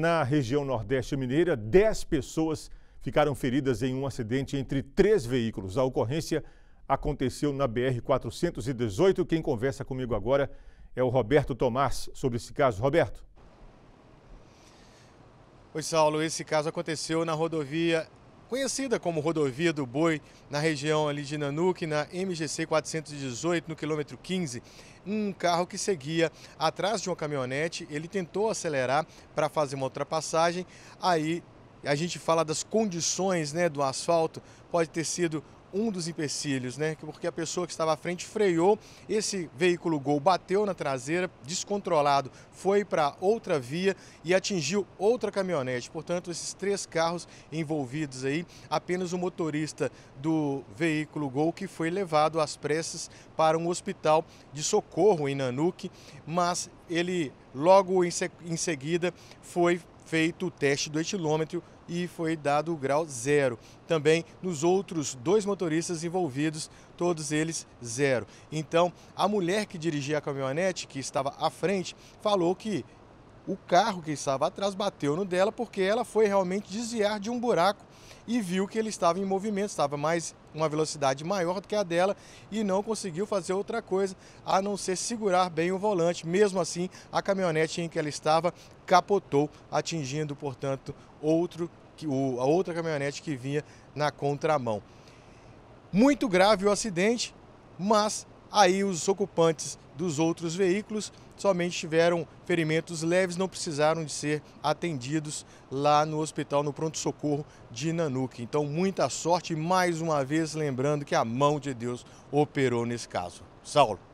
Na região Nordeste Mineira, 10 pessoas ficaram feridas em um acidente entre três veículos. A ocorrência aconteceu na BR-418. Quem conversa comigo agora é o Roberto Tomás sobre esse caso. Roberto. Oi, Saulo. Esse caso aconteceu na rodovia conhecida como Rodovia do Boi, na região ali de Nanuque, na MGC 418, no quilômetro 15. Um carro que seguia atrás de uma caminhonete, ele tentou acelerar para fazer uma ultrapassagem, aí a gente fala das condições né, do asfalto, pode ter sido um dos empecilhos, né? Porque a pessoa que estava à frente freou, esse veículo Gol bateu na traseira, descontrolado, foi para outra via e atingiu outra caminhonete. Portanto, esses três carros envolvidos aí, apenas o motorista do veículo Gol que foi levado às pressas para um hospital de socorro em Nanuque, mas ele logo em, em seguida foi feito o teste do etilômetro e foi dado o grau zero. Também nos outros dois motoristas envolvidos, todos eles zero. Então, a mulher que dirigia a caminhonete, que estava à frente, falou que o carro que estava atrás bateu no dela porque ela foi realmente desviar de um buraco e viu que ele estava em movimento, estava mais uma velocidade maior do que a dela e não conseguiu fazer outra coisa a não ser segurar bem o volante. Mesmo assim, a caminhonete em que ela estava capotou, atingindo, portanto, outro o, a outra caminhonete que vinha na contramão. Muito grave o acidente, mas Aí os ocupantes dos outros veículos somente tiveram ferimentos leves, não precisaram de ser atendidos lá no hospital, no pronto-socorro de Nanuque. Então, muita sorte e mais uma vez lembrando que a mão de Deus operou nesse caso. Saulo.